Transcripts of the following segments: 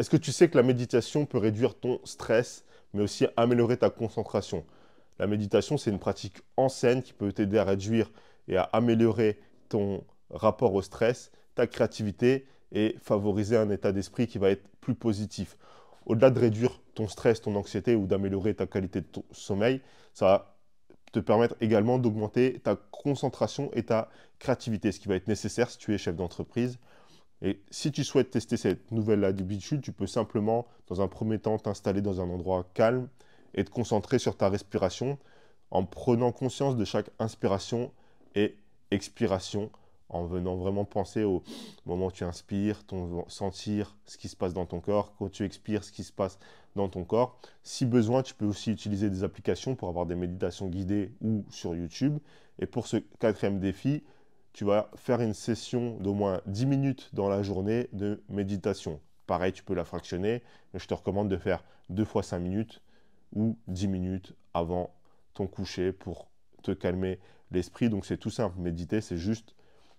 Est-ce que tu sais que la méditation peut réduire ton stress, mais aussi améliorer ta concentration La méditation, c'est une pratique ancienne qui peut t'aider à réduire et à améliorer ton rapport au stress, ta créativité et favoriser un état d'esprit qui va être plus positif. Au-delà de réduire ton stress, ton anxiété ou d'améliorer ta qualité de ton sommeil, ça va te permettre également d'augmenter ta concentration et ta créativité, ce qui va être nécessaire si tu es chef d'entreprise et si tu souhaites tester cette nouvelle habitude, tu peux simplement, dans un premier temps, t'installer dans un endroit calme et te concentrer sur ta respiration en prenant conscience de chaque inspiration et expiration, en venant vraiment penser au moment où tu inspires, ton, sentir ce qui se passe dans ton corps, quand tu expires, ce qui se passe dans ton corps. Si besoin, tu peux aussi utiliser des applications pour avoir des méditations guidées ou sur YouTube. Et pour ce quatrième défi, tu vas faire une session d'au moins 10 minutes dans la journée de méditation. Pareil, tu peux la fractionner, mais je te recommande de faire 2 fois 5 minutes ou 10 minutes avant ton coucher pour te calmer l'esprit. Donc c'est tout simple, méditer, c'est juste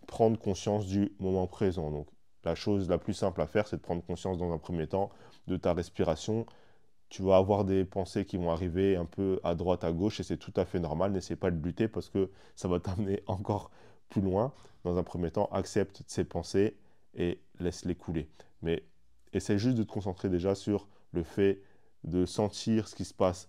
prendre conscience du moment présent. Donc la chose la plus simple à faire, c'est de prendre conscience dans un premier temps de ta respiration. Tu vas avoir des pensées qui vont arriver un peu à droite, à gauche, et c'est tout à fait normal. N'essaie pas de lutter parce que ça va t'amener encore plus loin, dans un premier temps, accepte ces pensées et laisse-les couler. Mais essaie juste de te concentrer déjà sur le fait de sentir ce qui se passe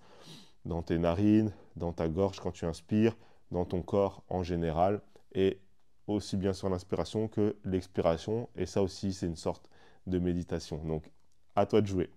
dans tes narines, dans ta gorge quand tu inspires, dans ton corps en général, et aussi bien sur l'inspiration que l'expiration. Et ça aussi, c'est une sorte de méditation. Donc, à toi de jouer.